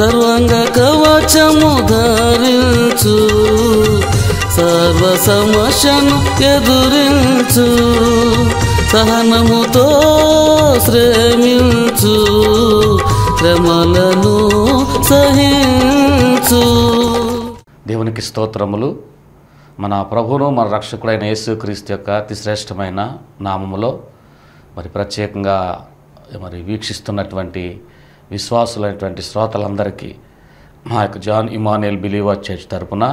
సర్వంగ కవచము ధరించు సర్వ సమస్యను ఎదురించు సహనముతో శ్రేమించు శ్రమలను సహించు దేవునికి స్తోత్రములు మన ప్రభువును మన రక్షకుడైన యేసుక్రీస్తు యొక్క అతి శ్రేష్టమైన నామములో మరి ప్రత్యేకంగా మరి వీక్షిస్తున్నటువంటి విశ్వాసులైనటువంటి శ్రోతలందరికీ మా యొక్క జాన్ ఇమానుయల్ బిలీవర్ చర్చ్ తరపున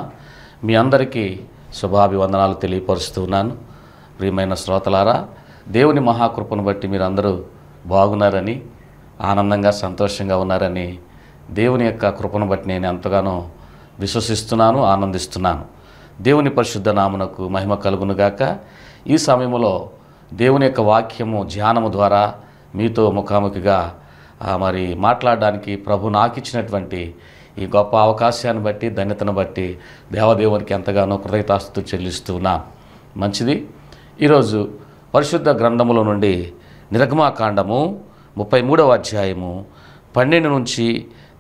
మీ అందరికీ శుభాభివందనాలు తెలియపరుస్తున్నాను ప్రియమైన శ్రోతలారా దేవుని మహాకృపను బట్టి మీరందరూ బాగున్నారని ఆనందంగా సంతోషంగా ఉన్నారని దేవుని యొక్క కృపను బట్టి నేను ఎంతగానో విశ్వసిస్తున్నాను ఆనందిస్తున్నాను దేవుని పరిశుద్ధ నామునకు మహిమ కలుగునుగాక ఈ సమయంలో దేవుని యొక్క వాక్యము ధ్యానము ద్వారా మీతో ముఖాముఖిగా మరి మాట్లాడడానికి ప్రభు నాకు ఇచ్చినటువంటి ఈ గొప్ప అవకాశాన్ని బట్టి ధన్యతను బట్టి దేవదేవునికి ఎంతగానో కృతజ్ఞతాస్తులు చెల్లిస్తున్నా మంచిది ఈరోజు పరిశుద్ధ గ్రంథముల నుండి నిరగమాకాండము ముప్పై మూడవ అధ్యాయము పన్నెండు నుంచి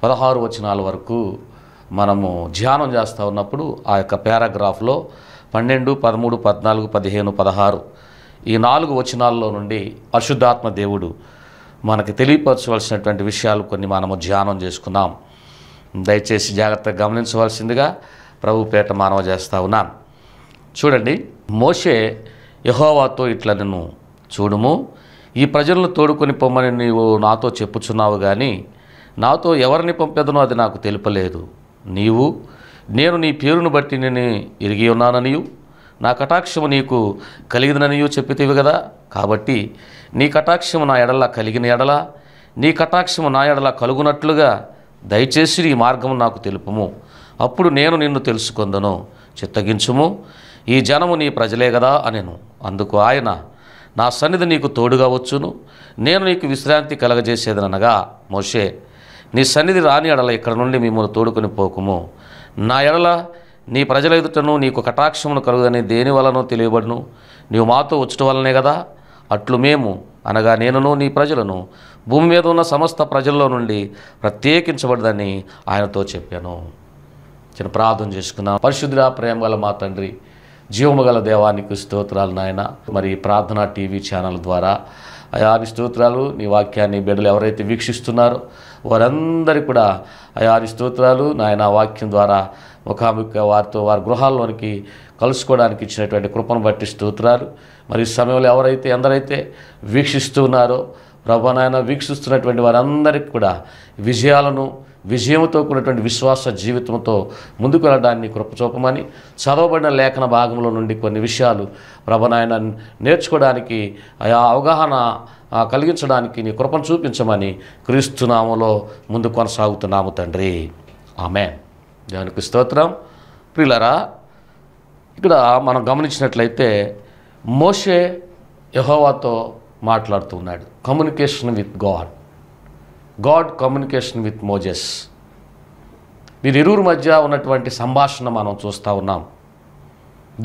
పదహారు వచనాల వరకు మనము ధ్యానం చేస్తూ ఉన్నప్పుడు ఆ యొక్క పారాగ్రాఫ్లో పన్నెండు పదమూడు పద్నాలుగు పదిహేను పదహారు ఈ నాలుగు వచనాల్లో నుండి పరిశుద్ధాత్మ దేవుడు మనకు తెలియపరచవలసినటువంటి విషయాలు కొన్ని మనము ధ్యానం చేసుకుందాం దయచేసి జాగ్రత్తగా గమనించవలసిందిగా ప్రభుపేట మానవ చేస్తా ఉన్నాను చూడండి మోషే యహోవాతో ఇట్లా నిన్ను చూడుము ఈ ప్రజలను తోడుకొని పొమ్మని నీవు నాతో చెప్పుచున్నావు కానీ నాతో ఎవరిని పంపేదనో అది నాకు తెలుపలేదు నీవు నేను నీ పేరును బట్టి నేను ఇరిగి ఉన్నాననియు నా కటాక్షము నీకు కలిగిననియు చెప్పితేవి కదా కాబట్టి నీ కటాక్షము నా ఎడల కలిగిన ఎడల నీ కటాక్షము నా ఎడల కలుగునట్లుగా దయచేసి ఈ మార్గము నాకు తెలుపుము అప్పుడు నేను నిన్ను తెలుసుకుందను చిత్తగించుము ఈ జనము నీ ప్రజలే కదా అనెను అందుకు ఆయన నా సన్నిధి నీకు తోడుగా వచ్చును నేను నీకు విశ్రాంతి కలగజేసేదనగా మోషే నీ సన్నిధి రాని ఎడల ఇక్కడ నుండి మిమ్మల్ని తోడుకొని పోకుము నా ఎడల నీ ప్రజల ఎదుటను నీకు కటాక్షమును కలుగుదని దేని వలనో తెలియబడును నీవు మాతో వచ్చుట వలనే కదా అట్లు మేము అనగా నేనును నీ ప్రజలను భూమి మీద ఉన్న సమస్త ప్రజల్లో నుండి ప్రత్యేకించబడదని ఆయనతో చెప్పాను చిన్న ప్రార్థన చేసుకున్నాను పరిశుద్ధి ప్రేమ గల మా తండ్రి జీవము గల దేవానికి స్తోత్రాలు నాయన మరి ప్రార్థన టీవీ ఛానల్ ద్వారా అయా స్తోత్రాలు నీ వాక్యాన్ని బిడ్డలు ఎవరైతే వీక్షిస్తున్నారో వారందరికీ కూడా అయాని స్తోత్రాలు నాయన వాక్యం ద్వారా ముఖాముఖిగా వారితో వారి గృహాల్లోనికి కలుసుకోవడానికి ఇచ్చినటువంటి కృపను బట్టి స్తోత్రాలు మరి సమయంలో ఎవరైతే ఎందరైతే వీక్షిస్తున్నారో ప్రభానాయన వీక్షిస్తున్నటువంటి వారందరికీ కూడా విజయాలను విజయంతో కూడినటువంటి విశ్వాస జీవితంతో ముందుకు వెళ్ళడాన్ని కృపచూపమని చదవబడిన లేఖన భాగంలో నుండి కొన్ని విషయాలు ప్రభనాయన నేర్చుకోవడానికి ఆ అవగాహన కలిగించడానికి నీ కృపను చూపించమని క్రీస్తునామంలో ముందు కొనసాగుతున్నాము తండ్రి ఆమె దానికి స్తోత్రం ప్రిలరా ఇక్కడ మనం గమనించినట్లయితే మోషే యహోవాతో మాట్లాడుతున్నాడు communication with God God communication with Moses ఇరువురి మధ్య ఉన్నటువంటి సంభాషణ మనం చూస్తూ ఉన్నాం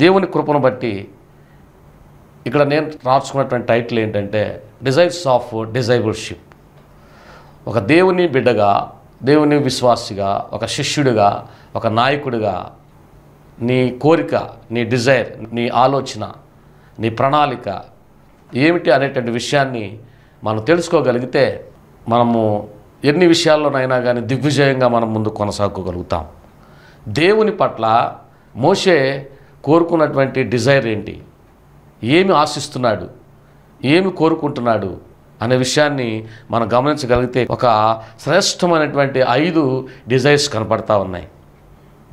దేవుని కృపను బట్టి ఇక్కడ నేను రాసుకున్నటువంటి టైటిల్ ఏంటంటే డిజైర్స్ ఆఫ్ డిజైబుల్షిప్ ఒక దేవుని బిడ్డగా దేవుని విశ్వాసిగా ఒక శిష్యుడిగా ఒక నాయకుడిగా నీ కోరిక నీ డిజైర్ నీ ఆలోచన నీ ప్రణాళిక ఏమిటి అనేటువంటి విషయాన్ని మనం తెలుసుకోగలిగితే మనము ఎన్ని విషయాల్లోనైనా కానీ దిగ్విజయంగా మనం ముందు కొనసాగగలుగుతాం దేవుని పట్ల మోషే కోరుకున్నటువంటి డిజైర్ ఏంటి ఏమి ఆశిస్తున్నాడు ఏమి కోరుకుంటున్నాడు అనే విషయాన్ని మనం గమనించగలిగితే ఒక శ్రేష్టమైనటువంటి ఐదు డిజైర్స్ కనపడతా ఉన్నాయి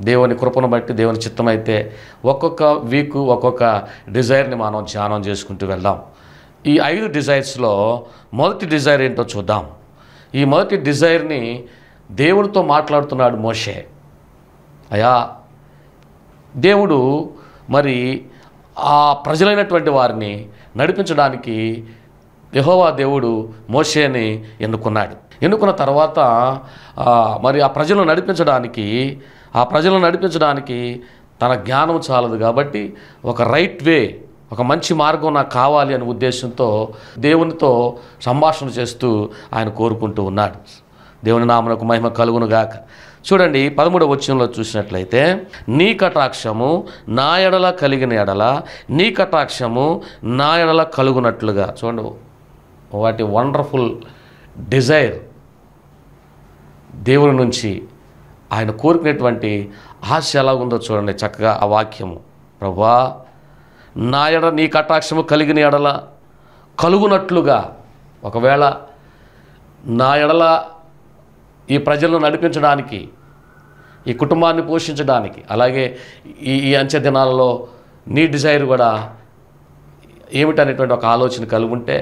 దేవుని కృపను బట్టి దేవుని చిత్తమైతే ఒక్కొక్క వీక్ ఒక్కొక్క డిజైర్ని మనం ధ్యానం చేసుకుంటూ వెళ్దాం ఈ ఐదు డిజైర్స్లో మొదటి డిజైర్ ఏంటో చూద్దాం ఈ మొదటి డిజైర్ని దేవుడితో మాట్లాడుతున్నాడు మోషే అయా దేవుడు మరి ఆ ప్రజలైనటువంటి వారిని నడిపించడానికి యహోవా దేవుడు మోషేని ఎన్నుకున్నాడు ఎన్నుకున్న తర్వాత మరి ఆ ప్రజలను నడిపించడానికి ఆ ప్రజలను నడిపించడానికి తన జ్ఞానం చాలదు కాబట్టి ఒక రైట్ వే ఒక మంచి మార్గం నాకు కావాలి అనే ఉద్దేశంతో దేవునితో సంభాషణ చేస్తూ ఆయన కోరుకుంటూ ఉన్నాడు దేవుని నామనకు మహిమ కలుగును గాక చూడండి పదమూడవ వచ్చంలో చూసినట్లయితే నీ కటాక్షము నా ఎడల కలిగిన ఎడల నీ కటాక్షము నా ఎడల కలుగునట్లుగా చూడండి వాటి వండర్ఫుల్ డిజైర్ దేవుని నుంచి ఆయన కోరుకునేటువంటి ఆశ ఎలా ఉందో చూడండి చక్కగా ఆ వాక్యము ప్రభా నా ఎడ నీ కటాక్షము కలిగిన ఎడల కలుగునట్లుగా ఒకవేళ నా ఎడల ఈ ప్రజలను నడిపించడానికి ఈ కుటుంబాన్ని పోషించడానికి అలాగే ఈ ఈ అంచె దినాలలో నీ డిజైర్ కూడా ఏమిటనేటువంటి ఒక ఆలోచన కలిగి ఉంటే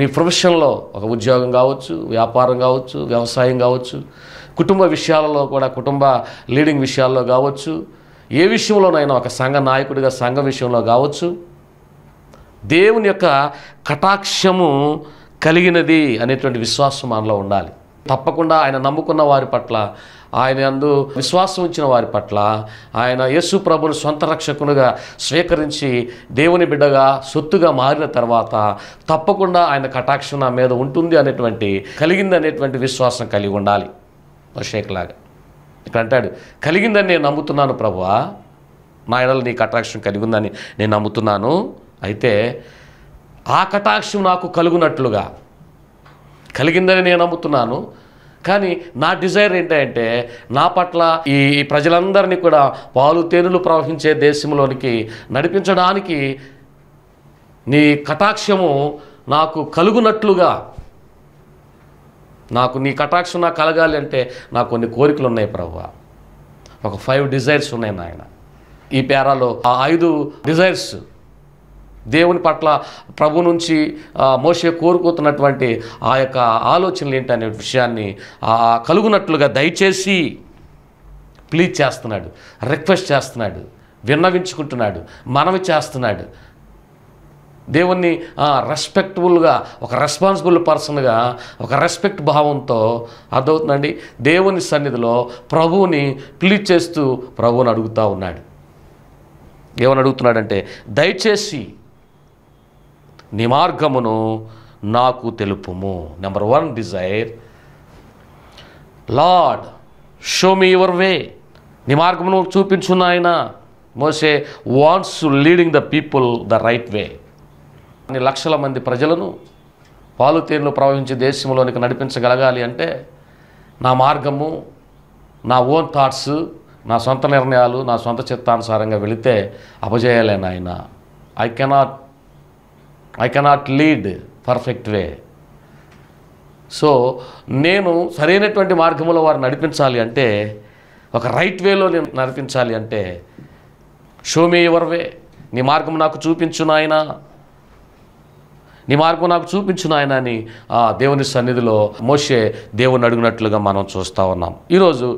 నీ ప్రొఫెషన్లో ఒక ఉద్యోగం కావచ్చు వ్యాపారం కావచ్చు వ్యవసాయం కావచ్చు కుటుంబ విషయాలలో కూడా కుటుంబ లీడింగ్ విషయాల్లో కావచ్చు ఏ విషయంలోనైనా ఒక సంఘ నాయకుడిగా సంఘ విషయంలో కావచ్చు దేవుని యొక్క కటాక్షము కలిగినది అనేటువంటి విశ్వాసం మనలో ఉండాలి తప్పకుండా ఆయన నమ్ముకున్న వారి పట్ల ఆయన అందు విశ్వాసం ఉంచిన వారి పట్ల ఆయన యేసు ప్రభుని సొంత రక్షకునిగా స్వీకరించి దేవుని బిడ్డగా సొత్తుగా మారిన తర్వాత తప్పకుండా ఆయన కటాక్షం నా మీద ఉంటుంది అనేటువంటి కలిగింది అనేటువంటి విశ్వాసం కలిగి ఉండాలి షేక్లాగా ఇప్పుడు అంటాడు కలిగిందని నేను నమ్ముతున్నాను ప్రభువా నా ఎడలు నీకు కటాక్షం కలిగి ఉందని నేను నమ్ముతున్నాను అయితే ఆ కటాక్షం నాకు కలుగునట్లుగా కలిగిందని నేను నమ్ముతున్నాను కానీ నా డిజైర్ ఏంటంటే నా పట్ల ఈ ప్రజలందరినీ కూడా పాలు తేనెలు ప్రవహించే దేశంలోనికి నడిపించడానికి నీ కటాక్షము నాకు కలుగునట్లుగా నాకు నీ కటాక్షం నాకు కలగాలి అంటే నాకు కొన్ని కోరికలు ఉన్నాయి ప్రభు ఒక ఫైవ్ డిజైర్స్ ఉన్నాయి నాయన ఈ పేరాలో ఆ ఐదు డిజైర్స్ దేవుని పట్ల ప్రభు నుంచి మోసే కోరుకుతున్నటువంటి ఆ యొక్క ఆలోచనలు ఏంటనే విషయాన్ని కలుగునట్లుగా దయచేసి ప్లీజ్ చేస్తున్నాడు రిక్వెస్ట్ చేస్తున్నాడు విన్నవించుకుంటున్నాడు మనవి చేస్తున్నాడు దేవుణ్ణి రెస్పెక్టబుల్గా ఒక రెస్పాన్సిబుల్ పర్సన్గా ఒక రెస్పెక్ట్ భావంతో అర్థమవుతుందండి దేవుని సన్నిధిలో ప్రభువుని ప్లీజ్ చేస్తూ ప్రభువుని అడుగుతూ ఉన్నాడు ఏమని అడుగుతున్నాడంటే దయచేసి నీ మార్గమును నాకు తెలుపుము number one desire Lord show me your way నీ మార్గమును చూపించున్నాయన మోసే wants leading the people the right way కొన్ని లక్షల మంది ప్రజలను పాలు తేనెలు ప్రవహించే దేశంలోనికి నడిపించగలగాలి అంటే నా మార్గము నా ఓన్ థాట్స్ నా సొంత నిర్ణయాలు నా సొంత చిత్తానుసారంగా వెళితే అపజయాలే నాయన I cannot I cannot lead perfect way so నేను సరైనటువంటి మార్గంలో వారు నడిపించాలి అంటే ఒక రైట్ వేలో నేను నడిపించాలి అంటే షో మీ ఎవర్ వే నీ మార్గం నాకు చూపించు నాయనా నీ మార్గం నాకు చూపించిన ఆయన అని దేవుని సన్నిధిలో మోసే దేవుని అడిగినట్లుగా మనం చూస్తూ ఉన్నాం ఈరోజు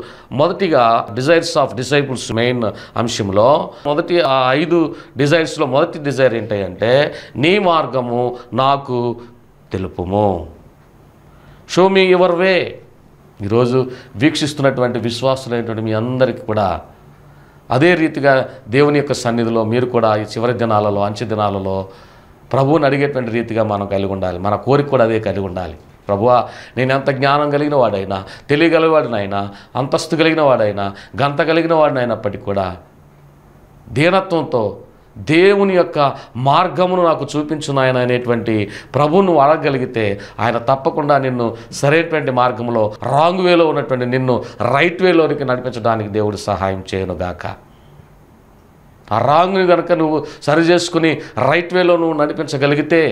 మొదటిగా డిజైర్స్ ఆఫ్ డిసైపుల్స్ మెయిన్ అంశంలో మొదటి ఆ ఐదు డిజైర్స్లో మొదటి డిజైర్ ఏంటంటే నీ మార్గము నాకు తెలుపుము షో మీ యువర్ వే ఈరోజు వీక్షిస్తున్నటువంటి విశ్వాసులైనటువంటి మీ అందరికీ కూడా అదే రీతిగా దేవుని యొక్క సన్నిధిలో మీరు కూడా ఈ చివరి దినాలలో అంచె దినాలలో ప్రభువుని అడిగేటువంటి రీతిగా మనం కలిగి ఉండాలి మన కోరిక కూడా అదే కలిగి ఉండాలి ప్రభువా నేను ఎంత జ్ఞానం కలిగిన వాడైనా తెలియగలవాడినైనా అంతస్తు కలిగిన వాడైనా గంత కలిగిన వాడినైనప్పటికీ కూడా దీనత్వంతో దేవుని యొక్క మార్గమును నాకు చూపించున్నాయన అనేటువంటి ప్రభువును అడగగలిగితే ఆయన తప్పకుండా నిన్ను సరైనటువంటి మార్గంలో రాంగ్ వేలో ఉన్నటువంటి నిన్ను రైట్ వేలోనికి నడిపించడానికి దేవుడు సహాయం చేయనుగాక ఆ రాంగ్ని కనుక నువ్వు సరి చేసుకుని రైట్ వేలో నువ్వు నడిపించగలిగితే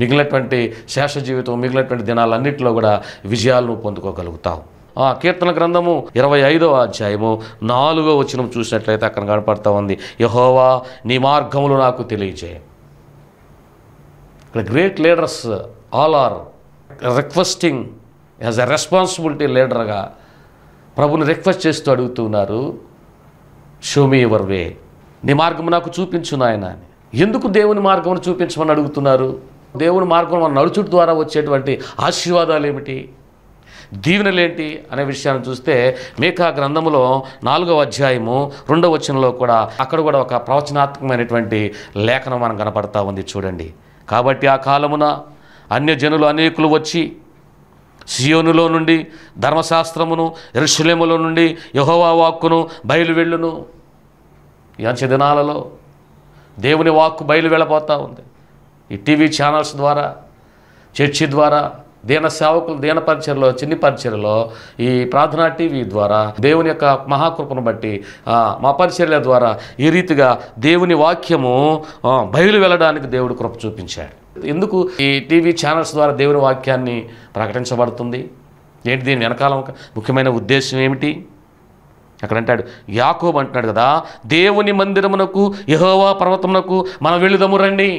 మిగిలినటువంటి శేష జీవితం మిగిలినటువంటి దినాలన్నింటిలో కూడా విజయాలను పొందుకోగలుగుతావు ఆ కీర్తన గ్రంథము ఇరవై ఐదవ అధ్యాయము నాలుగో వచ్చిన చూసినట్లయితే అక్కడ కనపడతా ఉంది యహోవా నీ మార్గములు నాకు తెలియజేయ ఇక్కడ great leaders all are requesting as a responsibility లీడర్గా ప్రభుని రిక్వెస్ట్ చేస్తూ అడుగుతున్నారు షోమి యువర్ వే నీ మార్గం నాకు చూపించు నాయన అని ఎందుకు దేవుని మార్గం చూపించమని అడుగుతున్నారు దేవుని మార్గం మన నడుచుడు ద్వారా వచ్చేటువంటి ఆశీర్వాదాలు ఏమిటి దీవెనలేంటి అనే విషయాన్ని చూస్తే మేకా గ్రంథములో నాలుగవ అధ్యాయము రెండవ వచనంలో కూడా అక్కడ కూడా ఒక ప్రవచనాత్మకమైనటువంటి లేఖనం మనం కనపడతా ఉంది చూడండి కాబట్టి ఆ కాలమున అన్యజనులు అనేకులు వచ్చి సియోనులో నుండి ధర్మశాస్త్రమును ఎరుషులేములో నుండి యహోవా వాక్కును బయలు వెళ్ళును దినాలలో దేవుని వాక్కు బయలు వెళ్ళబోతూ ఉంది ఈ టీవీ ఛానల్స్ ద్వారా చర్చి ద్వారా దీన సేవకులు దీన పరిచయలో చిన్ని పరిచయలో ఈ ప్రార్థనా టీవీ ద్వారా దేవుని యొక్క మహాకృపను బట్టి మా పరిచర్ల ద్వారా ఈ రీతిగా దేవుని వాక్యము బయలు వెళ్ళడానికి దేవుడు కృప చూపించాడు ఎందుకు ఈ టీవీ ఛానల్స్ ద్వారా దేవుని వాక్యాన్ని ప్రకటించబడుతుంది ఏంటి దీని వెనకాల ముఖ్యమైన ఉద్దేశం ఏమిటి అక్కడ అంటాడు యాకోబ్ అంటున్నాడు కదా దేవుని మందిరమునకు యహోవా పర్వతమునకు మనం వెళ్ళుదము రండి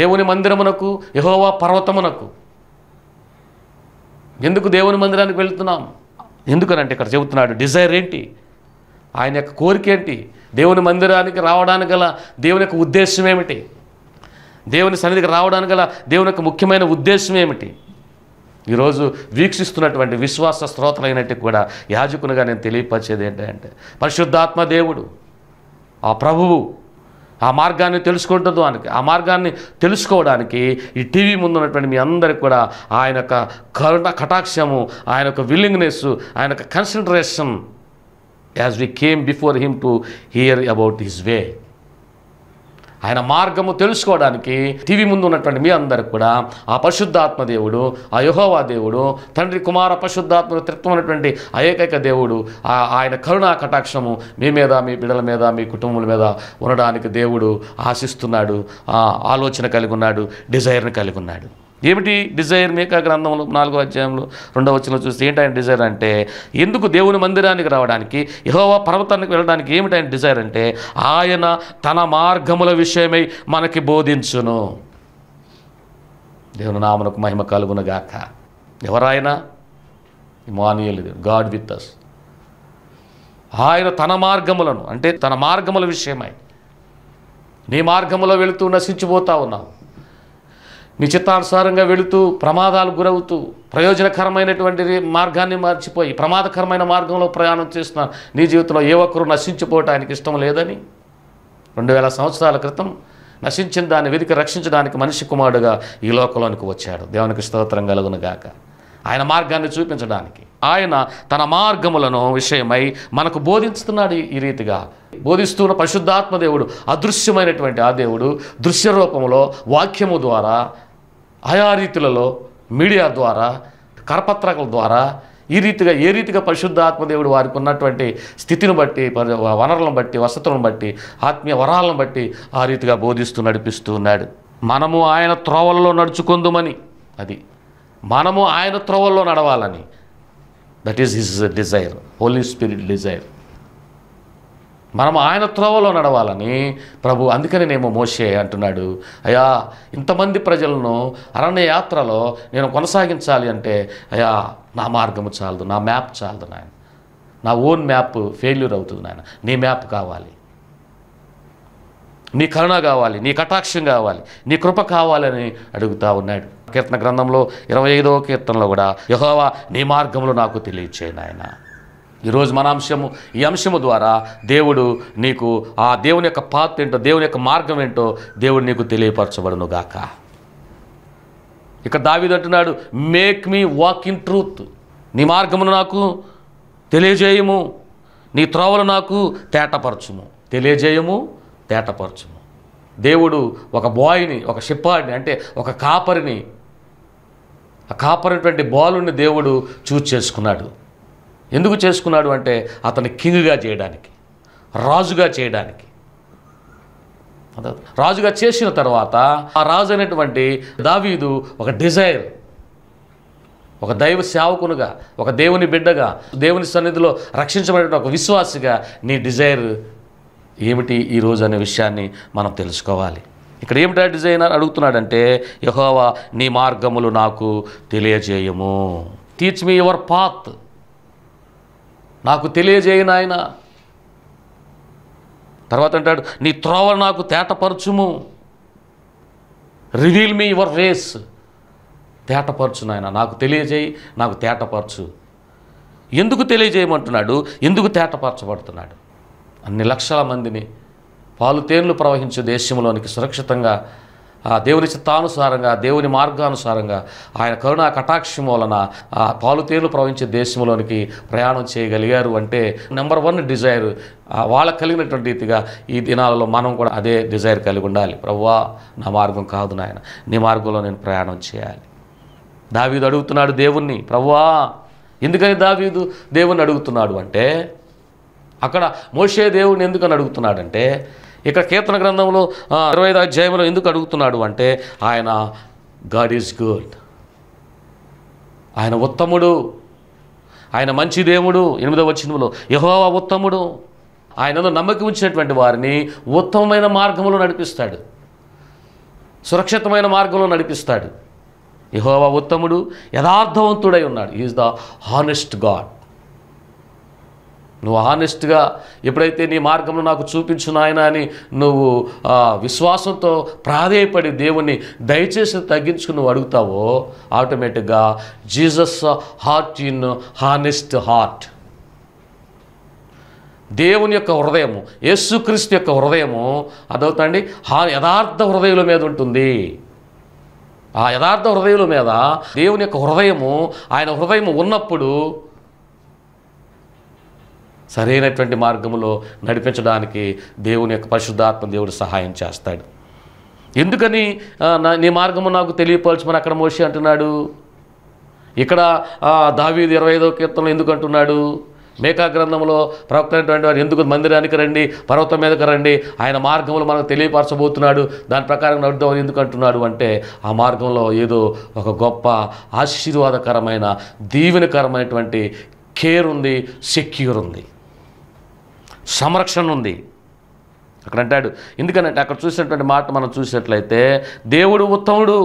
దేవుని మందిరమునకు యహోవా పర్వతమునకు ఎందుకు దేవుని మందిరానికి వెళుతున్నాం ఎందుకనంటే ఇక్కడ చెబుతున్నాడు డిజైర్ ఏంటి ఆయన యొక్క కోరిక ఏంటి దేవుని మందిరానికి రావడానికి గల దేవుని యొక్క ఉద్దేశం ఏమిటి దేవుని సన్నిధికి రావడానికి గల దేవుని యొక్క ముఖ్యమైన ఉద్దేశం ఏమిటి ఈరోజు వీక్షిస్తున్నటువంటి విశ్వాస శ్రోతలైనట్టు కూడా యాజకునిగా నేను తెలియపరిచేది ఏంటంటే పరిశుద్ధాత్మ దేవుడు ఆ ప్రభువు ఆ మార్గాన్ని తెలుసుకుంటుందో ఆయనకి ఆ మార్గాన్ని తెలుసుకోవడానికి ఈ టీవీ ముందు ఉన్నటువంటి మీ అందరికి కూడా ఆయన యొక్క కరుణ కటాక్షము ఆయన యొక్క విల్లింగ్నెస్ ఆయన యొక్క concentration as we came before him to hear about his way ఆయన మార్గము తెలుసుకోవడానికి టీవీ ముందు ఉన్నటువంటి మీ అందరికి కూడా ఆ పరిశుద్ధాత్మ దేవుడు ఆ యహోవా దేవుడు తండ్రి కుమార పరిశుద్ధాత్మ తృప్తమైనటువంటి ఆ ఏకైక దేవుడు ఆయన కరుణా కటాక్షము మీ మీద మీ బిడల మీద మీ కుటుంబం మీద ఉండడానికి దేవుడు ఆశిస్తున్నాడు ఆలోచన కలిగి ఉన్నాడు డిజైర్ని కలిగి ఉన్నాడు ఏమిటి డిజైర్ మేకా గ్రంథంలో నాలుగో అధ్యాయంలో రెండవ వచ్చిన చూస్తే ఏంటి ఆయన డిజైర్ అంటే ఎందుకు దేవుని మందిరానికి రావడానికి యహోవా పర్వతానికి వెళ్ళడానికి ఏమిటి ఆయన డిజైర్ అంటే ఆయన తన మార్గముల విషయమై మనకి బోధించును దేవుని నామనకు మహిమ కలుగునగాక ఎవరాయన మానియలు గాడ్ విత్ అస్ ఆయన తన మార్గములను అంటే తన మార్గముల విషయమై నీ మార్గంలో వెళుతూ నశించిపోతూ ఉన్నావు నిశ్చితానుసారంగా వెళుతూ ప్రమాదాలు గురవుతూ ప్రయోజనకరమైనటువంటి మార్గాన్ని మార్చిపోయి ప్రమాదకరమైన మార్గంలో ప్రయాణం చేస్తున్నారు నీ జీవితంలో ఏ ఒక్కరూ నశించిపోవటానికి ఇష్టం లేదని రెండు వేల సంవత్సరాల క్రితం నశించిన దాన్ని వెతికి రక్షించడానికి మనిషి కుమారుడుగా ఈ లోకంలోనికి వచ్చాడు దేవునికి స్తోత్రం కలుగును ఆయన మార్గాన్ని చూపించడానికి ఆయన తన మార్గములను విషయమై మనకు బోధిస్తున్నాడు ఈ రీతిగా బోధిస్తున్న పరిశుద్ధాత్మ దేవుడు అదృశ్యమైనటువంటి ఆ దేవుడు దృశ్య రూపంలో వాక్యము ద్వారా ఆయా రీతులలో మీడియా ద్వారా కరపత్రకల ద్వారా ఈ రీతిగా ఏ రీతిగా పరిశుద్ధాత్మ వారికి ఉన్నటువంటి స్థితిని బట్టి వనరులను బట్టి వసతులను బట్టి ఆత్మీయ వరాలను బట్టి ఆ రీతిగా బోధిస్తూ నడిపిస్తూ ఉన్నాడు మనము ఆయన త్రోవల్లో నడుచుకుందుమని అది మనము ఆయన త్రోవల్లో నడవాలని that is his desire Holy Spirit desire మనం ఆయన త్రోవలో నడవాలని ప్రభు అందుకని నేను మోసే అంటున్నాడు అయా ఇంతమంది ప్రజలను అరణ్య యాత్రలో నేను కొనసాగించాలి అంటే అయా నా మార్గము చాలదు నా మ్యాప్ చాలదు నాయన నా ఓన్ మ్యాప్ ఫెయిల్యూర్ అవుతుంది నాయన నీ మ్యాప్ కావాలి నీ కరుణ కావాలి నీ కటాక్షం కావాలి నీ కృప కావాలని అడుగుతా ఉన్నాడు కీర్తన గ్రంథంలో ఇరవై ఐదవ కీర్తనలో కూడా యహోవా నీ మార్గంలో నాకు తెలియచేయను ఆయన ఈరోజు మన అంశము ఈ అంశము ద్వారా దేవుడు నీకు ఆ దేవుని యొక్క పాత్ర ఏంటో దేవుని యొక్క మార్గం ఏంటో దేవుడు నీకు తెలియపరచబడును గాక ఇక దావిది అంటున్నాడు make me walk in truth నీ మార్గమును నాకు తెలియజేయము నీ త్రోవలు నాకు తేటపరచుము తెలియజేయము తేటపరచుము దేవుడు ఒక బాయ్ని ఒక షిప్పాడిని అంటే ఒక కాపరిని ఆ కాపరినటువంటి బాలుని దేవుడు చూజ్ చేసుకున్నాడు ఎందుకు చేసుకున్నాడు అంటే అతను కింగ్గా చేయడానికి రాజుగా చేయడానికి రాజుగా చేసిన తర్వాత ఆ రాజు అనేటువంటి దావీదు ఒక డిజైర్ ఒక దైవ సేవకునుగా ఒక దేవుని బిడ్డగా దేవుని సన్నిధిలో రక్షించబడిన ఒక విశ్వాసిగా నీ డిజైర్ ఏమిటి ఈరోజు అనే విషయాన్ని మనం తెలుసుకోవాలి ఇక్కడ ఏమిటా డిజైన్ అని అడుగుతున్నాడంటే యహోవా నీ మార్గములు నాకు తెలియజేయము టీచ్ మీ యువర్ పాత్ నాకు తెలియజేయను ఆయన తర్వాత అంటాడు నీ త్రోవ నాకు తేటపరచుము రివీల్ మీ యువర్ రేస్ తేటపరచు నాయన నాకు తెలియజేయి నాకు తేటపరచు ఎందుకు తెలియజేయమంటున్నాడు ఎందుకు తేటపరచబడుతున్నాడు అన్ని లక్షల మందిని పాలు తేన్లు ప్రవహించే దేశంలోనికి సురక్షితంగా ఆ దేవుని చిత్తానుసారంగా దేవుని మార్గానుసారంగా ఆయన కరుణా కటాక్షం వలన ఆ పాలుతేలు ప్రవహించే దేశంలోనికి ప్రయాణం చేయగలిగారు అంటే నెంబర్ వన్ డిజైర్ వాళ్ళకు కలిగినటువంటి రీతిగా ఈ దినాలలో మనం కూడా అదే డిజైర్ కలిగి ఉండాలి ప్రవ్వా నా మార్గం కాదు నాయన నీ మార్గంలో నేను ప్రయాణం చేయాలి దావీదు అడుగుతున్నాడు దేవుణ్ణి ప్రవ్వా ఎందుకని దావీదు దేవుణ్ణి అడుగుతున్నాడు అంటే అక్కడ మోషే దేవుణ్ణి ఎందుకని అడుగుతున్నాడంటే ఇక కీర్తన గ్రంథంలో ఇరవై ఐదు అధ్యాయంలో ఎందుకు అడుగుతున్నాడు అంటే ఆయన గాడ్ ఈజ్ గుడ్ ఆయన ఉత్తముడు ఆయన మంచి దేవుడు ఎనిమిదవ వచనంలో యహోవా ఉత్తముడు ఆయన నమ్మకం ఉంచినటువంటి వారిని ఉత్తమమైన మార్గంలో నడిపిస్తాడు సురక్షితమైన మార్గంలో నడిపిస్తాడు యహోవా ఉత్తముడు యథార్థవంతుడై ఉన్నాడు ఈజ్ ద హానెస్ట్ గాడ్ నువ్వు హానెస్ట్గా ఎప్పుడైతే నీ మార్గంలో నాకు చూపించు నాయన అని నువ్వు విశ్వాసంతో ప్రాధేయపడి దేవుణ్ణి దయచేసి తగ్గించుకుని నువ్వు అడుగుతావో ఆటోమేటిక్గా Jesus heart in honest heart దేవుని యొక్క హృదయము యేసుక్రీస్తు యొక్క హృదయము అదవుతండి హా యథార్థ హృదయుల మీద ఉంటుంది ఆ యథార్థ హృదయుల మీద దేవుని యొక్క హృదయము ఆయన హృదయం ఉన్నప్పుడు సరైనటువంటి మార్గంలో నడిపించడానికి దేవుని యొక్క పరిశుద్ధాత్మ దేవుడు సహాయం చేస్తాడు ఎందుకని నీ మార్గము నాకు తెలియపరచమని అక్కడ మోషి అంటున్నాడు ఇక్కడ దావీది ఇరవై ఐదో కీర్తనలు ఎందుకు అంటున్నాడు మేకా గ్రంథంలో ప్రవక్త అయినటువంటి వారు ఎందుకు మందిరానికి రండి పర్వతం మీదకి రండి ఆయన మార్గంలో మనకు తెలియపరచబోతున్నాడు దాని ప్రకారం నడుద్దామని ఎందుకు అంటున్నాడు అంటే ఆ మార్గంలో ఏదో ఒక గొప్ప ఆశీర్వాదకరమైన దీవెనకరమైనటువంటి కేర్ ఉంది సెక్యూర్ ఉంది సంరక్షణ ఉంది అక్కడ అంటాడు ఎందుకంటే అక్కడ చూసినటువంటి మాట మనం చూసినట్లయితే దేవుడు ఉత్తముడు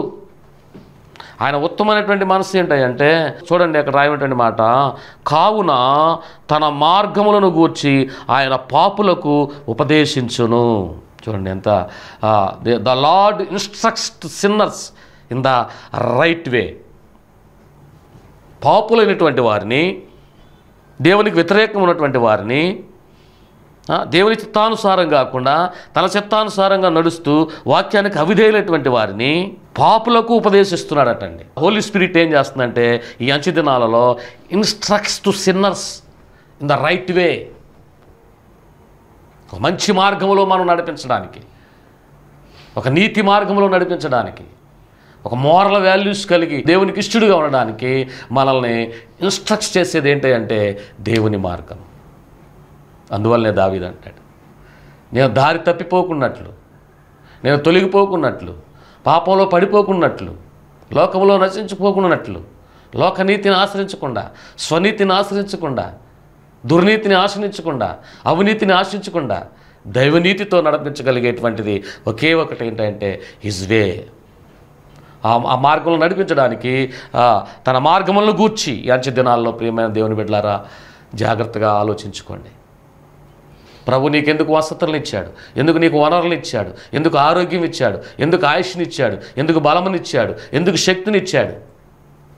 ఆయన ఉత్తమైనటువంటి మనసు ఏంటంటే చూడండి అక్కడ రాయనటువంటి మాట కావున తన మార్గములను గూర్చి ఆయన పాపులకు ఉపదేశించును చూడండి ఎంత the Lord instructs sinners in the right way పాపులైనటువంటి వారిని దేవునికి వ్యతిరేకం ఉన్నటువంటి వారిని దేవుని చిత్తానుసారం కాకుండా తన చిత్తానుసారంగా నడుస్తూ వాక్యానికి అవిధేయులైనటువంటి వారిని పాపులకు ఉపదేశిస్తున్నాడటండి హోలీ స్పిరిట్ ఏం చేస్తుందంటే ఈ అంచు దినాలలో instructs to sinners in the right way మంచి మార్గంలో మనం నడిపించడానికి ఒక నీతి మార్గంలో నడిపించడానికి ఒక మోరల్ వాల్యూస్ కలిగి దేవునికి ఇష్టడుగా ఉండడానికి మనల్ని ఇన్స్ట్రక్ట్ చేసేది ఏంటి అంటే దేవుని మార్గం అందువల్లనే దావీదు అంటాడు నేను దారి తప్పిపోకున్నట్లు నేను తొలగిపోకున్నట్లు పాపంలో పడిపోకున్నట్లు లోకంలో నశించిపోకున్నట్లు లోకనీతిని ఆశ్రయించకుండా స్వనీతిని ఆశ్రయించకుండా దుర్నీతిని ఆశ్రయించకుండా అవినీతిని ఆశ్రయించకుండా దైవనీతితో నడిపించగలిగేటువంటిది ఒకే ఒకటి ఏంటంటే హిజ్ వే ఆ మార్గంలో నడిపించడానికి తన మార్గములను గూర్చి యాంచి దినాల్లో ప్రియమైన దేవుని బిడ్డలారా జాగ్రత్తగా ఆలోచించుకోండి ప్రభు ఎందుకు వసతులను ఇచ్చాడు ఎందుకు నీకు వనరులు ఇచ్చాడు ఎందుకు ఆరోగ్యం ఇచ్చాడు ఎందుకు ఆయుష్నిచ్చాడు ఎందుకు బలమునిచ్చాడు ఎందుకు శక్తినిచ్చాడు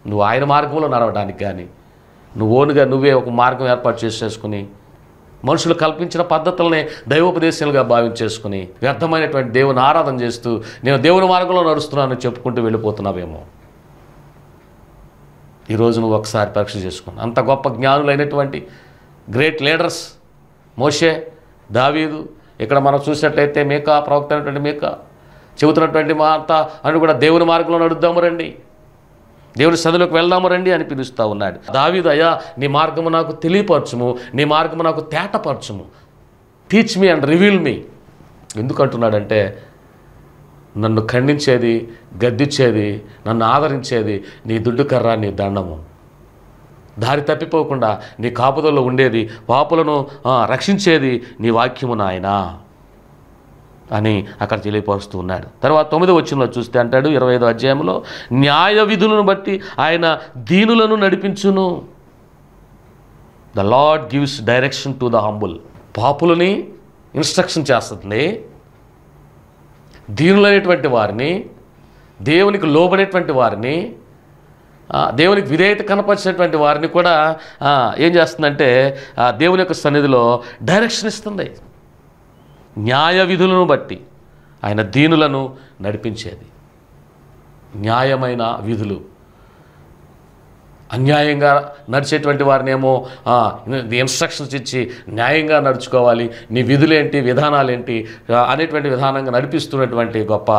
నువ్వు ఆయన మార్గంలో నడవడానికి కానీ నువ్వు ఓనుగా నువ్వే ఒక మార్గం ఏర్పాటు చేసేసుకుని మనుషులు కల్పించిన పద్ధతులనే దైవోపదేశాలుగా భావించేసుకుని వ్యర్థమైనటువంటి దేవుని ఆరాధన చేస్తూ నేను దేవుని మార్గంలో నడుస్తున్నాను చెప్పుకుంటూ వెళ్ళిపోతున్నావేమో ఈరోజు నువ్వు ఒకసారి పరీక్ష చేసుకున్నావు అంత గొప్ప జ్ఞానులైనటువంటి గ్రేట్ లీడర్స్ మోషే దావీదు ఇక్కడ మనం చూసినట్టయితే మేక ప్రవక్త అయినటువంటి మేక చెబుతున్నటువంటి మాత అని కూడా దేవుని మార్గంలో నడుద్దాము రండి దేవుని సదులకు వెళ్దాము రండి అని పిలుస్తూ ఉన్నాడు దావీదు అయ్యా నీ మార్గము నాకు తెలియపరచుము నీ మార్గము నాకు తేటపరచుము teach me and reveal me ఎందుకంటున్నాడంటే నన్ను ఖండించేది గద్దిచ్చేది నన్ను ఆదరించేది నీ దుడ్డు కర్ర నీ దండము దారి తప్పిపోకుండా నీ కాపుదల్లో ఉండేది పాపులను రక్షించేది నీ వాక్యము నాయనా అని అక్కడ తెలియపరుస్తూ ఉన్నాడు తర్వాత తొమ్మిది వచ్చినలో చూస్తే అంటాడు ఇరవై ఐదో అధ్యాయంలో న్యాయ విధులను బట్టి ఆయన దీనులను నడిపించును the Lord gives direction to the humble పాపులని ఇన్స్ట్రక్షన్ చేస్తుంది దీనులనేటువంటి వారిని దేవునికి లోబడేటువంటి వారిని దేవునికి విధేయత కనపరిచినటువంటి వారిని కూడా ఏం చేస్తుందంటే దేవుని యొక్క సన్నిధిలో డైరెక్షన్ ఇస్తుంది న్యాయ విధులను బట్టి ఆయన దీనులను నడిపించేది న్యాయమైన విధులు అన్యాయంగా నడిచేటువంటి వారిని ఏమో ఇన్స్ట్రక్షన్స్ ఇచ్చి న్యాయంగా నడుచుకోవాలి నీ విధులేంటి విధానాలేంటి అనేటువంటి విధానంగా నడిపిస్తున్నటువంటి గొప్ప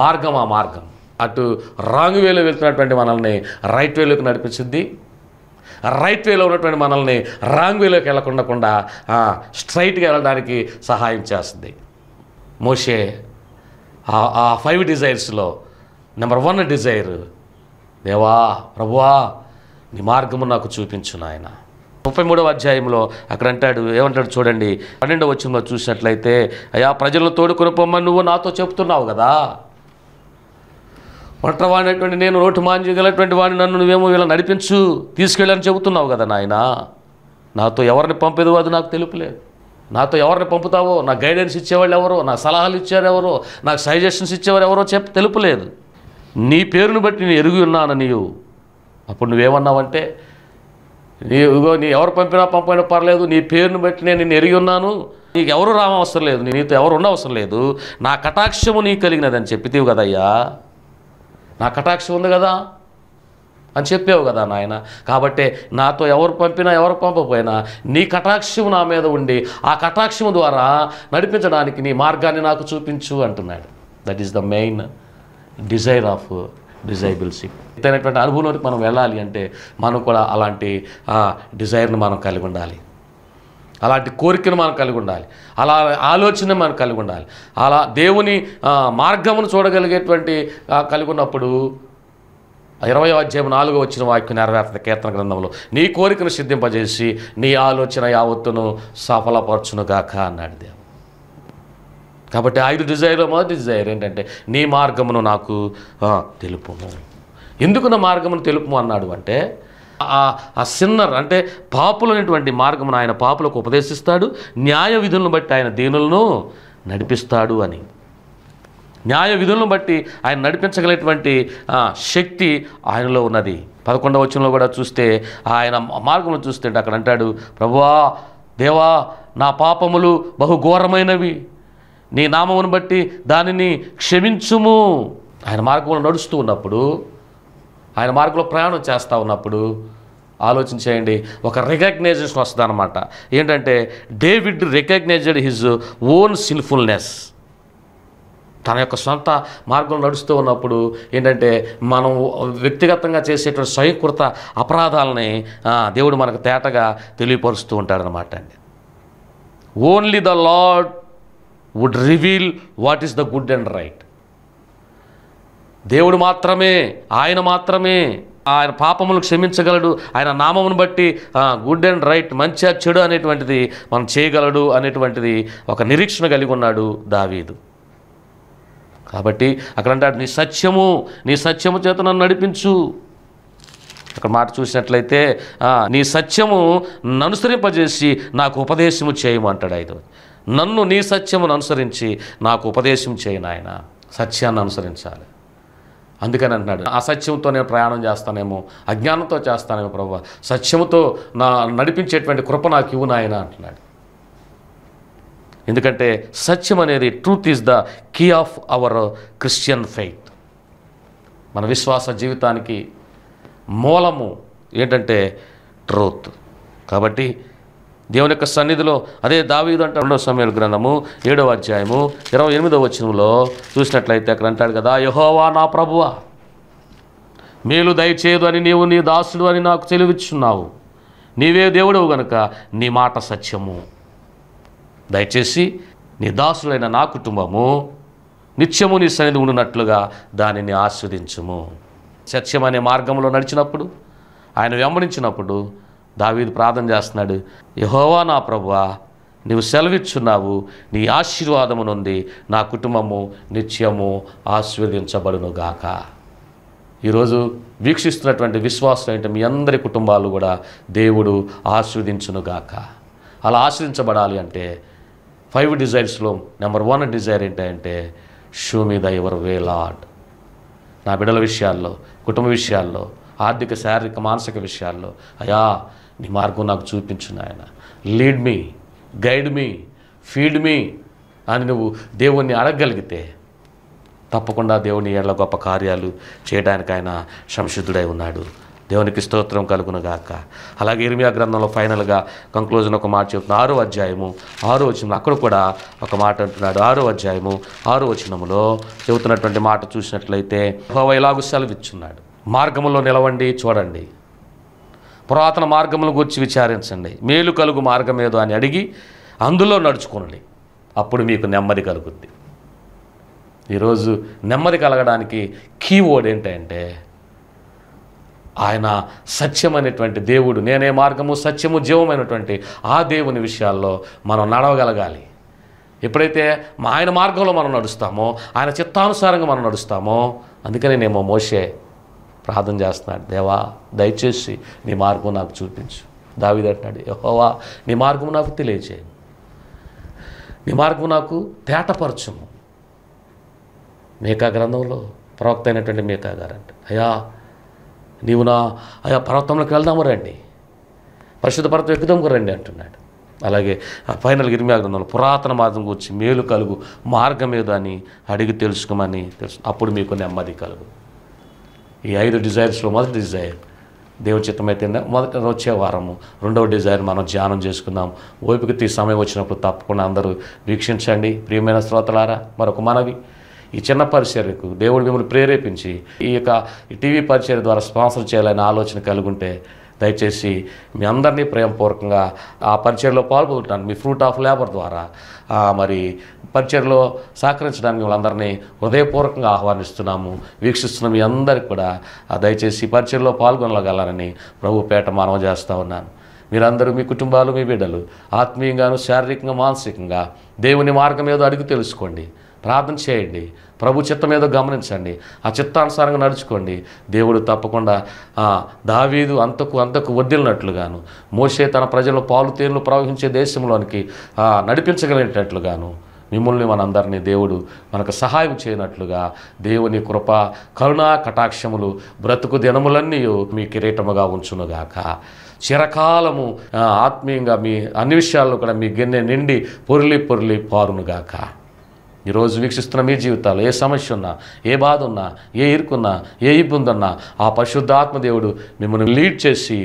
మార్గం ఆ మార్గం అటు రాంగ్ వేలో వెళ్తున్నటువంటి మనల్ని రైట్ వేలోకి నడిపించింది రైట్ వేలో ఉన్నటువంటి మనల్ని రాంగ్ వేలోకి వెళ్ళకుండా స్ట్రైట్గా వెళ్ళడానికి సహాయం చేస్తుంది మోషే ఆ ఫైవ్ డిజైర్స్లో నెంబర్ వన్ డిజైర్ దేవా ప్రభువా నీ మార్గము నాకు చూపించు నాయన ముప్పై మూడవ అధ్యాయంలో అక్కడ అంటాడు ఏమంటాడు చూడండి పన్నెండవ వచ్చిందో చూసినట్లయితే అయా ప్రజలను తోడుకొని పొమ్మని నువ్వు నాతో చెప్తున్నావు కదా ఒంటరివాడినటువంటి నేను నోటు మాంజు వాడిని నన్ను నువ్వేమో ఇలా నడిపించు తీసుకెళ్ళని చెబుతున్నావు కదా నాయన నాతో ఎవరిని పంపేదో అది నాకు తెలుపులేదు నాతో ఎవరిని పంపుతావో నా గైడెన్స్ ఇచ్చేవాళ్ళు ఎవరో నా సలహాలు ఇచ్చేవారెవరో నాకు సజెషన్స్ ఇచ్చేవారు ఎవరో చెప్ తెలుపులేదు నీ పేరును బట్టి నేను ఎరుగు ఉన్నాను నీవు అప్పుడు నువ్వేమన్నావంటే నీవుగో నీ ఎవరు పంపినా పంపైనా పర్లేదు నీ పేరును బట్టి నేను నిన్ను ఎరిగి ఉన్నాను నీకు ఎవరు రావవసరం లేదు నీతో ఎవరు ఉండవసరం లేదు నా కటాక్షము నీకు కలిగినదని చెప్పితివు కదయ్యా నా కటాక్షి ఉంది కదా అని చెప్పావు కదా నాయన కాబట్టే నాతో ఎవరు పంపినా ఎవరు పంపపోయినా నీ కటాక్షం నా మీద ఉండి ఆ కటాక్షం ద్వారా నడిపించడానికి నీ మార్గాన్ని నాకు చూపించు అంటున్నాడు that is the main desire of discipleship ఇతనటువంటి అనుభవంలోకి మనం వెళ్ళాలి అంటే మనం కూడా అలాంటి డిజైర్ని మనం కలిగి ఉండాలి అలాంటి కోరికను మనం కలిగి ఉండాలి అలా ఆలోచన మనం కలిగి ఉండాలి అలా దేవుని మార్గమును చూడగలిగేటువంటి కలిగి ఉన్నప్పుడు ఇరవై అధ్యాయం నాలుగో వచ్చిన వాక్యం నెరవేర్త కీర్తన గ్రంథంలో నీ కోరికను సిద్ధింపజేసి నీ ఆలోచన యావత్తును సఫలపరచునుగాక అన్నాడు దేవుడు కాబట్టి ఐదు డిజైర్లో మొదటి డిజైర్ ఏంటంటే నీ మార్గమును నాకు తెలుపుము ఎందుకు నా మార్గమును తెలుపుము అన్నాడు అంటే ఆ సిన్నర్ అంటే పాపులైనటువంటి మార్గమును ఆయన పాపులకు ఉపదేశిస్తాడు న్యాయ విధులను బట్టి ఆయన దీనులను నడిపిస్తాడు అని న్యాయ విధులను బట్టి ఆయన నడిపించగలిగేటువంటి శక్తి ఆయనలో ఉన్నది పదకొండవ వచనంలో కూడా చూస్తే ఆయన మార్గంలో చూస్తే అక్కడ అంటాడు ప్రభువా దేవా నా పాపములు బహుఘోరమైనవి నీ నామమును బట్టి దానిని క్షమించుము ఆయన మార్గంలో నడుస్తూ ఉన్నప్పుడు ఆయన మార్గంలో ప్రయాణం చేస్తూ ఉన్నప్పుడు ఆలోచన చేయండి ఒక రికగ్నైజేషన్ వస్తుంది అనమాట ఏంటంటే David recognized his own sinfulness తన యొక్క సొంత మార్గంలో నడుస్తూ ఉన్నప్పుడు ఏంటంటే మనం వ్యక్తిగతంగా చేసేటువంటి స్వయంకృత అపరాధాలని దేవుడు మనకు తేటగా తెలియపరుస్తూ ఉంటాడనమాట అండి only the Lord would reveal what is the good and right దేవుడు మాత్రమే ఆయన మాత్రమే ఆయన పాపములు క్షమించగలడు ఆయన నామమును బట్టి గుడ్ అండ్ రైట్ మంచి చెడు అనేటువంటిది మనం చేయగలడు అనేటువంటిది ఒక నిరీక్షణ కలిగి ఉన్నాడు దావీదు కాబట్టి అక్కడ అంటాడు నీ సత్యము నీ సత్యము చేత నన్ను నడిపించు అక్కడ మాట చూసినట్లయితే నీ సత్యము ననుసరింపజేసి నాకు ఉపదేశము చేయము అంటాడు ఐదు నన్ను నీ సత్యమును అనుసరించి నాకు ఉపదేశం చేయను ఆయన సత్యాన్ని అనుసరించాలి అందుకని అంటున్నాడు అసత్యంతో నేను ప్రయాణం చేస్తానేమో అజ్ఞానంతో చేస్తానేమో ప్రభు సత్యముతో నా నడిపించేటువంటి కృప నాకు ఇవ్వు నాయన అంటున్నాడు ఎందుకంటే సత్యం అనేది truth is the key of our Christian faith మన విశ్వాస జీవితానికి మూలము ఏంటంటే ట్రూత్ కాబట్టి దేవుని యొక్క సన్నిధిలో అదే దావీదు అంటే రెండవ సమయంలో గ్రంథము ఏడవ అధ్యాయము ఇరవై ఎనిమిదవ వచనంలో చూసినట్లయితే అక్కడ అంటాడు కదా యహోవా నా ప్రభువా మేలు దయచేయదు అని నీవు నీ దాసుడు అని నాకు తెలివిచ్చున్నావు నీవే దేవుడవు గనుక నీ మాట సత్యము దయచేసి నీ దాసులైన నా కుటుంబము నిత్యము నీ సన్నిధి ఉండినట్లుగా దానిని ఆస్వాదించము సత్యం అనే మార్గంలో నడిచినప్పుడు ఆయన వెంబడించినప్పుడు దావీది ప్రార్థన చేస్తున్నాడు యహోవా నా ప్రభువా నీవు సెలవిచ్చున్నావు నీ ఆశీర్వాదము నుండి నా కుటుంబము నిత్యము గాక ఈరోజు వీక్షిస్తున్నటువంటి విశ్వాసం ఏంటి మీ అందరి కుటుంబాలు కూడా దేవుడు ఆస్వాదించునుగాక అలా ఆశ్రదించబడాలి అంటే ఫైవ్ డిజైర్స్లో నెంబర్ వన్ డిజైర్ ఏంటంటే షూ మీద ఎవరు వే లాడ్ నా బిడల విషయాల్లో కుటుంబ విషయాల్లో ఆర్థిక శారీరక మానసిక విషయాల్లో అయా నీ మార్గం నాకు చూపించిన ఆయన lead me guide me feed me అని నువ్వు దేవుణ్ణి అడగగలిగితే తప్పకుండా దేవుని ఏళ్ళ గొప్ప కార్యాలు చేయడానికి ఆయన సంసిద్ధుడై ఉన్నాడు దేవునికి స్తోత్రం కలుగునగాక అలాగే ఇర్మియా గ్రంథంలో ఫైనల్గా కంక్లూజన్ ఒక మాట చెప్తున్న ఆరో అధ్యాయము ఆరో వచనం అక్కడ కూడా ఒక మాట అంటున్నాడు ఆరో అధ్యాయము ఆరో వచనములో చెబుతున్నటువంటి మాట చూసినట్లయితే ఎలాగు సెలవిచ్చున్నాడు మార్గంలో నిలవండి చూడండి పురాతన మార్గముల గురించి విచారించండి మేలు కలుగు మార్గం ఏదో అని అడిగి అందులో నడుచుకోండి అప్పుడు మీకు నెమ్మది కలుగుద్ది ఈరోజు నెమ్మది కలగడానికి కీవర్డ్ ఏంటంటే ఆయన సత్యమైనటువంటి దేవుడు నేనే మార్గము సత్యము జీవమైనటువంటి ఆ దేవుని విషయాల్లో మనం నడవగలగాలి ఎప్పుడైతే ఆయన మార్గంలో మనం నడుస్తామో ఆయన చిత్తానుసారంగా మనం నడుస్తామో అందుకనే నేమో మోసే ప్రార్థన చేస్తున్నాడు దేవా దయచేసి నీ మార్గం నాకు చూపించు అంటున్నాడు యహోవా నీ మార్గం నాకు తెలియచేయండి నీ మార్గం నాకు తేటపరచము మేకా గ్రంథంలో ప్రవక్త అయినటువంటి మేకా గారంట అయ్యా నీవు నా అయా పర్వతంలోకి వెళ్దాము రండి పరిశుద్ధ పర్వతం ఎక్కుదాము రండి అంటున్నాడు అలాగే ఆ ఫైనల్ ఇరిమియా గ్రంథంలో పురాతన మార్గం గురించి మేలు కలుగు మార్గం ఏదో అని అడిగి తెలుసుకోమని తెలుసు అప్పుడు మీకు నెమ్మది కలుగు ఈ ఐదు డిజైర్స్లో మొదటి డిజైర్ దేవుడి చిత్తమైతేనే మొదట వచ్చే వారము రెండవ డిజైర్ మనం ధ్యానం చేసుకుందాం ఓపిక తీ సమయం వచ్చినప్పుడు తప్పకుండా అందరూ వీక్షించండి ప్రియమైన శ్రోతలారా మరొక మనవి ఈ చిన్న పరిచర్యకు దేవుడు మిమ్మల్ని ప్రేరేపించి ఈ యొక్క టీవీ పరిచర్య ద్వారా స్పాన్సర్ చేయాలనే ఆలోచన కలిగి ఉంటే దయచేసి మీ అందరినీ ప్రేమపూర్వకంగా ఆ పరిచయలో పాల్పొందుతాను మీ ఫ్రూట్ ఆఫ్ లేబర్ ద్వారా మరి పరిచయలో సహకరించడానికి వాళ్ళందరినీ హృదయపూర్వకంగా ఆహ్వానిస్తున్నాము వీక్షిస్తున్న మీ అందరికి కూడా దయచేసి పరిచయలో పాల్గొనగలరని ప్రభు పేట చేస్తూ ఉన్నాను మీరందరూ మీ కుటుంబాలు మీ బిడ్డలు ఆత్మీయంగాను శారీరకంగా మానసికంగా దేవుని మార్గం ఏదో అడిగి తెలుసుకోండి ప్రార్థన చేయండి ప్రభు చిత్తం ఏదో గమనించండి ఆ చిత్తానుసారంగా నడుచుకోండి దేవుడు తప్పకుండా దావీదు అంతకు అంతకు వదిలినట్లుగాను మోసే తన ప్రజలు పాలు తేళ్లు ప్రవహించే దేశంలోనికి నడిపించగలిగినట్లుగాను మిమ్మల్ని మనందరినీ దేవుడు మనకు సహాయం చేయనట్లుగా దేవుని కృప కరుణా కటాక్షములు బ్రతుకు దినములన్నీ మీ కిరీటముగా ఉంచునుగాక చిరకాలము ఆత్మీయంగా మీ అన్ని విషయాల్లో కూడా మీ గిన్నె నిండి పొరిలి పొరిలి పారునుగాక ఈరోజు వీక్షిస్తున్న మీ జీవితాలు ఏ సమస్య ఉన్నా ఏ బాధ ఉన్నా ఏ ఇరుకున్నా ఏ ఇబ్బంది ఉన్నా ఆ పరిశుద్ధ ఆత్మదేవుడు మిమ్మల్ని లీడ్ చేసి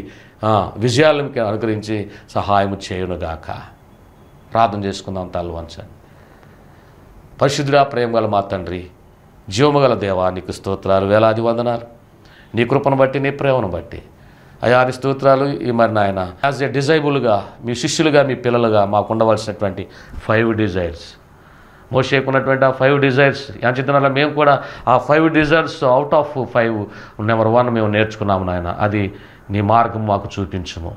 విజయాలకి అనుగ్రహించి సహాయం చేయనుగాక ప్రార్థన చేసుకుందాం తల్లు వంచండి పరిశుద్ధుడా ప్రేమ గల మా తండ్రి జీవము గల దేవా నీకు స్తోత్రాలు వేలాది వందనాలు నీ కృపను బట్టి నీ ప్రేమను బట్టి అయా నీ స్తోత్రాలు ఈ మరి నాయన యాజ్ ఎ డిజైబుల్గా మీ శిష్యులుగా మీ పిల్లలుగా మాకు ఉండవలసినటువంటి ఫైవ్ డిజైర్స్ మోషేకు ఉన్నటువంటి ఆ ఫైవ్ డిజైర్స్ యాంచితనాల మేము కూడా ఆ five desires out of five number one మేము నేర్చుకున్నాము నాయన అది నీ మార్గం మాకు చూపించుము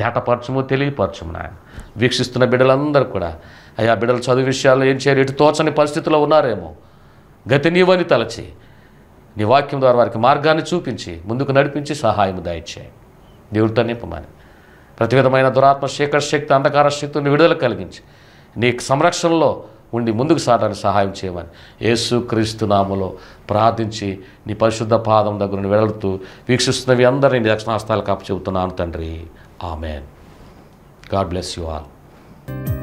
తేటపరచము తెలియపరచము నాయన వీక్షిస్తున్న బిడ్డలందరూ కూడా అయ్యా బిడ్డలు చదువు విషయాలు ఏం చేయాలి ఎటు తోచని పరిస్థితిలో ఉన్నారేమో గతి నీవని తలచి నీ వాక్యం ద్వారా వారికి మార్గాన్ని చూపించి ముందుకు నడిపించి సహాయం దాయిచ్చాయి దేవుడితో నింపమని ప్రతి విధమైన దురాత్మ శేఖర శక్తి అంధకార శక్తిని విడుదల కలిగించి నీ సంరక్షణలో ఉండి ముందుకు సాగడానికి సహాయం చేయమని క్రీస్తు నామలో ప్రార్థించి నీ పరిశుద్ధ పాదం దగ్గర వెళుతూ వీక్షిస్తున్నవి అందరినీ నీ కాపు చెబుతున్నాను తండ్రి amen God bless you all